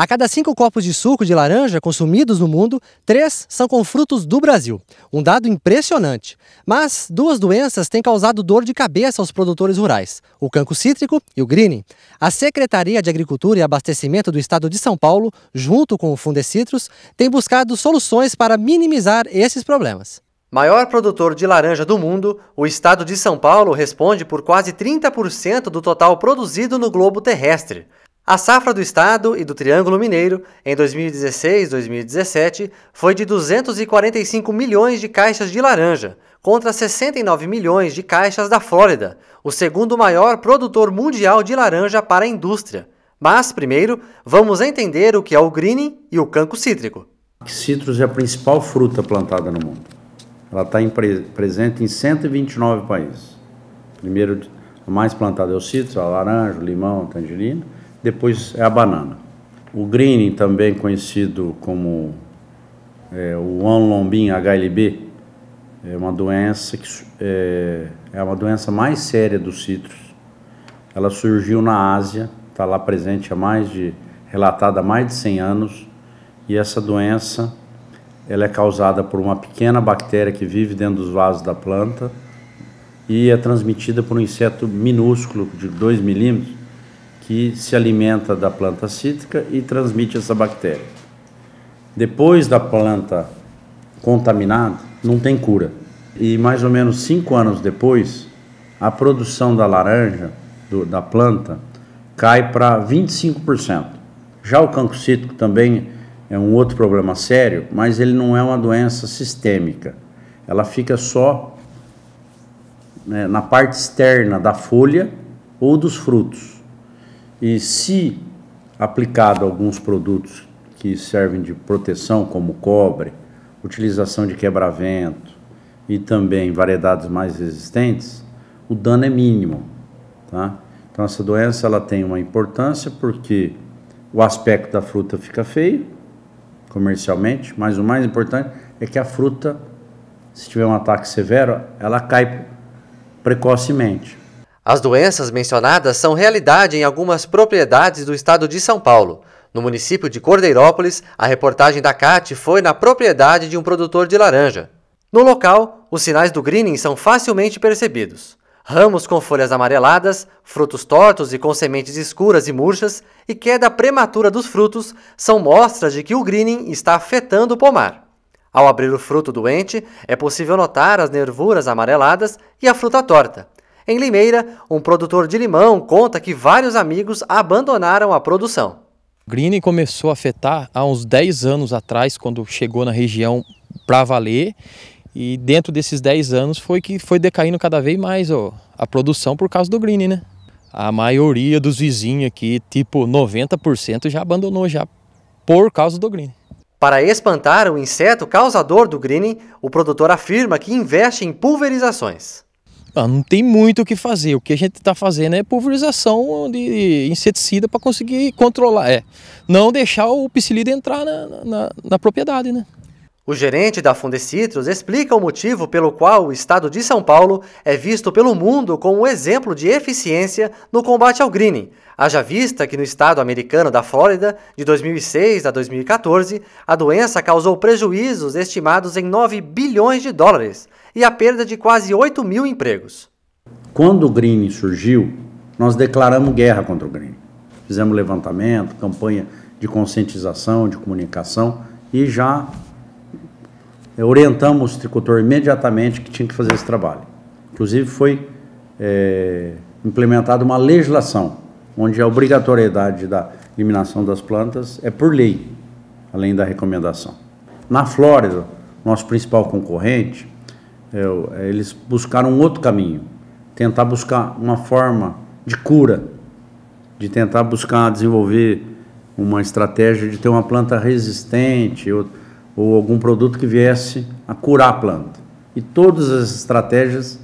A cada cinco copos de suco de laranja consumidos no mundo, três são com frutos do Brasil. Um dado impressionante. Mas duas doenças têm causado dor de cabeça aos produtores rurais: o cancro cítrico e o greening. A Secretaria de Agricultura e Abastecimento do Estado de São Paulo, junto com o Fundecitros, tem buscado soluções para minimizar esses problemas. Maior produtor de laranja do mundo, o estado de São Paulo responde por quase 30% do total produzido no globo terrestre. A safra do Estado e do Triângulo Mineiro em 2016-2017 foi de 245 milhões de caixas de laranja, contra 69 milhões de caixas da Flórida, o segundo maior produtor mundial de laranja para a indústria. Mas, primeiro, vamos entender o que é o greening e o canco cítrico. Citrus é a principal fruta plantada no mundo. Ela está pre presente em 129 países. Primeiro, mais plantado é o citro, a laranja, o limão, a tangerina depois é a banana. O greening, também conhecido como é, o anlombin HLB, é uma doença que é, é uma doença mais séria dos citros. Ela surgiu na Ásia, está lá presente há mais de relatada há mais de 100 anos, e essa doença ela é causada por uma pequena bactéria que vive dentro dos vasos da planta e é transmitida por um inseto minúsculo de 2 milímetros que se alimenta da planta cítrica e transmite essa bactéria. Depois da planta contaminada, não tem cura. E mais ou menos cinco anos depois, a produção da laranja, do, da planta, cai para 25%. Já o cancro cítrico também é um outro problema sério, mas ele não é uma doença sistêmica. Ela fica só né, na parte externa da folha ou dos frutos. E se aplicado a alguns produtos que servem de proteção, como cobre, utilização de quebra-vento e também variedades mais resistentes, o dano é mínimo. Tá? Então essa doença ela tem uma importância porque o aspecto da fruta fica feio comercialmente, mas o mais importante é que a fruta, se tiver um ataque severo, ela cai precocemente. As doenças mencionadas são realidade em algumas propriedades do estado de São Paulo. No município de Cordeirópolis, a reportagem da CAT foi na propriedade de um produtor de laranja. No local, os sinais do greening são facilmente percebidos. Ramos com folhas amareladas, frutos tortos e com sementes escuras e murchas, e queda prematura dos frutos são mostras de que o greening está afetando o pomar. Ao abrir o fruto doente, é possível notar as nervuras amareladas e a fruta torta. Em Limeira, um produtor de limão conta que vários amigos abandonaram a produção. O greening começou a afetar há uns 10 anos atrás, quando chegou na região para valer. E dentro desses 10 anos foi que foi decaindo cada vez mais ó, a produção por causa do greening, né? A maioria dos vizinhos aqui, tipo 90%, já abandonou já por causa do greening. Para espantar o inseto causador do greening, o produtor afirma que investe em pulverizações. Ah, não tem muito o que fazer. O que a gente está fazendo é pulverização de inseticida para conseguir controlar, é, não deixar o psilido entrar na, na, na, propriedade, né? O gerente da Fundecitrus explica o motivo pelo qual o estado de São Paulo é visto pelo mundo como um exemplo de eficiência no combate ao greening, haja vista que no estado americano da Flórida, de 2006 a 2014, a doença causou prejuízos estimados em 9 bilhões de dólares, e a perda de quase 8 mil empregos. Quando o Green surgiu, nós declaramos guerra contra o Green. Fizemos levantamento, campanha de conscientização, de comunicação e já eh, orientamos o tricultor imediatamente que tinha que fazer esse trabalho. Inclusive foi é, implementada uma legislação onde a obrigatoriedade da eliminação das plantas é por lei, além da recomendação. Na Flórida, nosso principal concorrente, é, é, eles buscaram um outro caminho, tentar buscar uma forma de cura, de tentar buscar desenvolver uma estratégia de ter uma planta resistente ou, ou algum produto que viesse a curar a planta. E todas as estratégias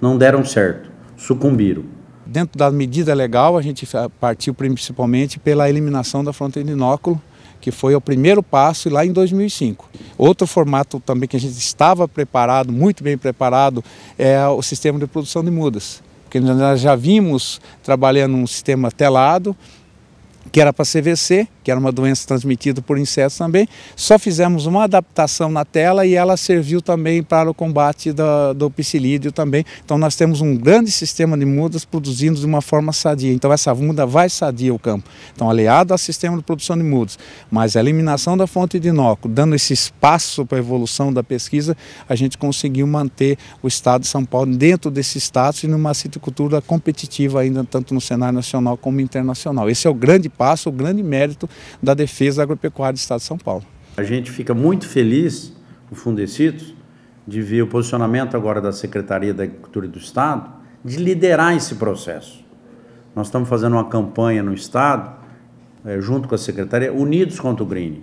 não deram certo, sucumbiram. Dentro da medida legal, a gente partiu principalmente pela eliminação da fronteira de inóculo que foi o primeiro passo lá em 2005. Outro formato também que a gente estava preparado, muito bem preparado, é o sistema de produção de mudas. Porque nós já vimos trabalhando um sistema telado, que era para CVC, que era uma doença transmitida por insetos também. Só fizemos uma adaptação na tela e ela serviu também para o combate do, do psilídeo também. Então nós temos um grande sistema de mudas produzindo de uma forma sadia. Então essa muda vai sadia o campo. Então aliado ao sistema de produção de mudas, mas a eliminação da fonte de inóculo, dando esse espaço para a evolução da pesquisa, a gente conseguiu manter o estado de São Paulo dentro desse status e numa citicultura competitiva ainda tanto no cenário nacional como internacional. Esse é o grande passa o grande mérito da defesa agropecuária do Estado de São Paulo. A gente fica muito feliz, o Fundecitos, de ver o posicionamento agora da Secretaria da Agricultura do Estado de liderar esse processo. Nós estamos fazendo uma campanha no Estado, eh, junto com a Secretaria, Unidos contra o Green,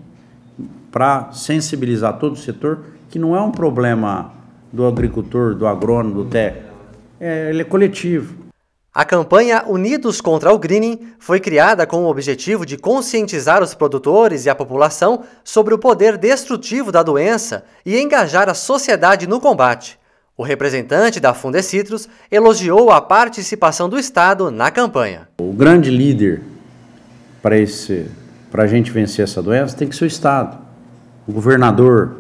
para sensibilizar todo o setor que não é um problema do agricultor, do agrônomo, do técnico. É, ele é coletivo. A campanha Unidos contra o Greening foi criada com o objetivo de conscientizar os produtores e a população sobre o poder destrutivo da doença e engajar a sociedade no combate. O representante da Fundecitrus elogiou a participação do Estado na campanha. O grande líder para esse para a gente vencer essa doença tem que ser o Estado. O governador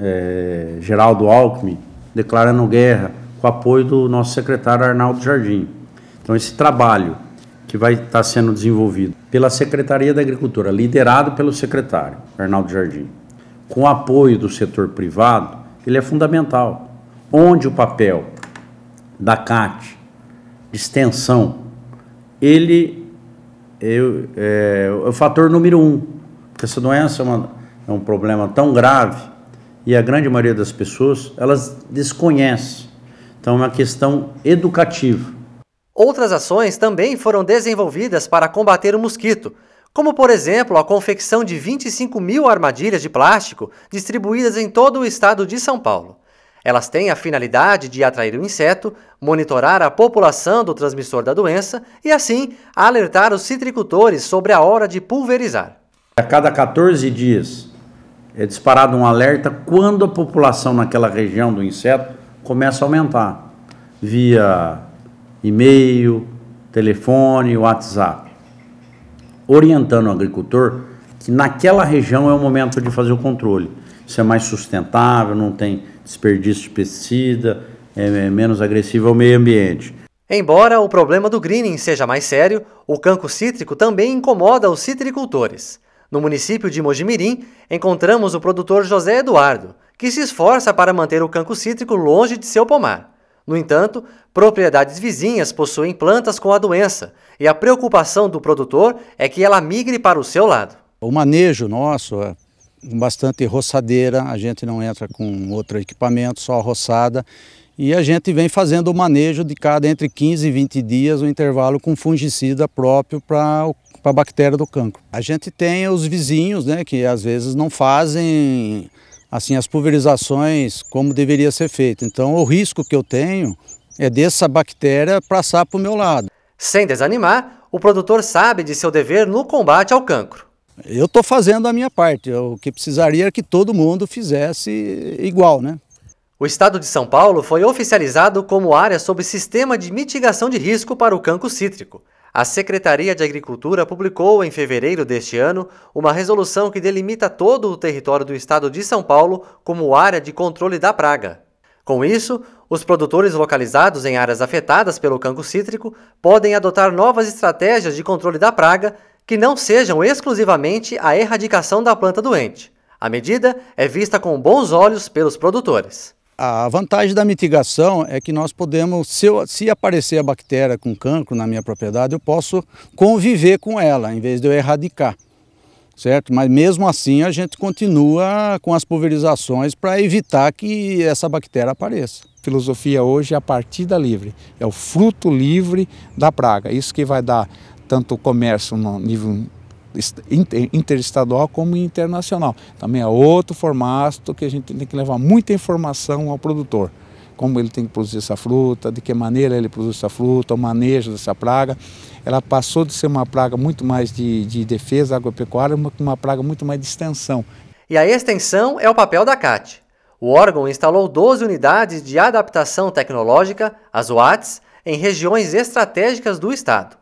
é, Geraldo Alckmin declarando guerra com apoio do nosso secretário Arnaldo Jardim. Então, esse trabalho que vai estar sendo desenvolvido pela Secretaria da Agricultura, liderado pelo secretário Arnaldo Jardim, com apoio do setor privado, ele é fundamental. Onde o papel da CAT, de extensão, ele é, é, é, o fator número um, porque essa doença é, uma, é, um problema tão grave e a grande maioria das pessoas elas desconhece. Então é uma questão educativa. Outras ações também foram desenvolvidas para combater o mosquito, como por exemplo a confecção de 25 mil armadilhas de plástico distribuídas em todo o estado de São Paulo. Elas têm a finalidade de atrair o inseto, monitorar a população do transmissor da doença e, assim, alertar os citricultores sobre a hora de pulverizar. A cada 14 dias é disparado um alerta quando a população naquela região do inseto começa a aumentar, via e-mail, telefone, WhatsApp, orientando o agricultor que naquela região é o momento de fazer o controle. Isso é mais sustentável, não tem desperdício de pesticida, é, é menos agressivo ao meio ambiente. Embora o problema do greening seja mais sério, o canco cítrico também incomoda os citricultores. No município de Mojimirim, encontramos o produtor José Eduardo, que se esforça para manter o canco cítrico longe de seu pomar. No entanto, propriedades vizinhas possuem plantas com a doença e a preocupação do produtor é que ela migre para o seu lado. O manejo nosso é bastante roçadeira, a gente não entra com outro equipamento, só roçada. E a gente vem fazendo o manejo de cada entre 15 e 20 dias, o um intervalo com fungicida próprio para a bactéria do cancro. A gente tem os vizinhos, né, que às vezes não fazem assim as pulverizações como deveria ser feito. Então o risco que eu tenho é dessa bactéria passar para o meu lado. Sem desanimar, o produtor sabe de seu dever no combate ao cancro. Eu estou fazendo a minha parte. O que precisaria é que todo mundo fizesse igual, né? O estado de São Paulo foi oficializado como área sob sistema de mitigação de risco para o cancro cítrico. A Secretaria de Agricultura publicou em fevereiro deste ano uma resolução que delimita todo o território do estado de São Paulo como área de controle da praga. Com isso, os produtores localizados em áreas afetadas pelo cango cítrico podem adotar novas estratégias de controle da praga que não sejam exclusivamente a erradicação da planta doente. A medida é vista com bons olhos pelos produtores. A vantagem da mitigação é que nós podemos, se, eu, se, aparecer a bactéria com cancro na minha propriedade, eu posso conviver com ela, em vez de eu erradicar, certo? Mas mesmo assim a gente continua com as pulverizações para evitar que essa bactéria apareça. Filosofia hoje é a partida livre, é o fruto livre da praga. Isso que vai dar tanto o comércio no nível interestadual como internacional. Também é outro formato que a gente tem que levar muita informação ao produtor. Como ele tem que produzir essa fruta, de que maneira ele produz essa fruta, o manejo dessa praga. Ela passou de ser uma praga muito mais de, de defesa agropecuária uma uma praga muito mais de extensão. E a extensão é o papel da CAT. O órgão instalou 12 unidades de adaptação tecnológica, as UATs, em regiões estratégicas do estado.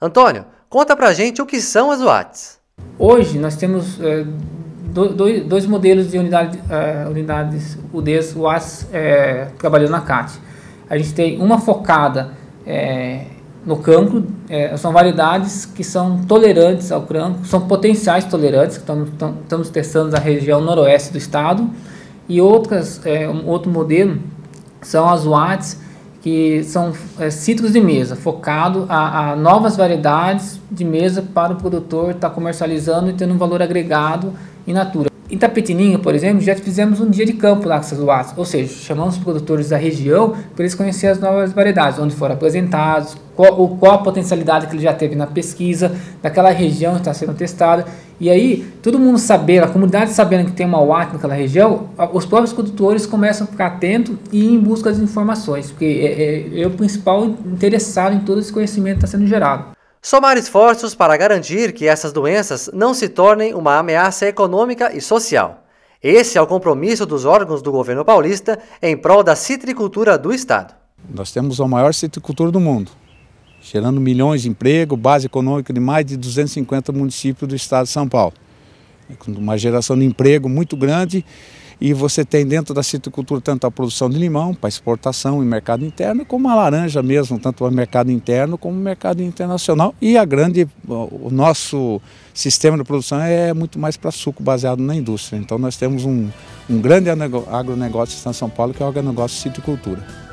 Antônio, Conta pra gente o que são as UATs. Hoje nós temos é, dois, dois, modelos de unidade, é, unidades UDs, UATs é, eh, trabalhando na CAT. A gente tem uma focada no cancro, são variedades que são tolerantes ao cancro, são potenciais tolerantes, que estamos, testando na região noroeste do estado. E outras, um outro modelo são as UATs que são é, cítricos de mesa, focado a, a, novas variedades de mesa para o produtor estar tá comercializando e tendo um valor agregado in natura. Em Tapetininga, por exemplo, já fizemos um dia de campo lá com essas UAS, ou seja, chamamos os produtores da região para eles conhecerem as novas variedades, onde foram apresentados, qual, qual a potencialidade que ele já teve na pesquisa, daquela região que está sendo testada. E aí, todo mundo sabendo, a comunidade sabendo que tem uma UAT naquela região, os próprios produtores começam a ficar atentos e ir em busca das informações, porque é, é, é o principal interessado em todo esse conhecimento que está sendo gerado. Somar esforços para garantir que essas doenças não se tornem uma ameaça econômica e social. Esse é o compromisso dos órgãos do governo paulista em prol da citricultura do Estado. Nós temos a maior citricultura do mundo, gerando milhões de emprego, base econômica de mais de 250 municípios do Estado de São Paulo. É uma geração de emprego muito grande e você tem dentro da citicultura tanto a produção de limão para exportação e mercado interno, como a laranja mesmo, tanto o mercado interno como o mercado internacional. E a grande, o nosso sistema de produção é muito mais para suco baseado na indústria. Então nós temos um, um grande agronegócio em São Paulo que é o agronegócio de citicultura.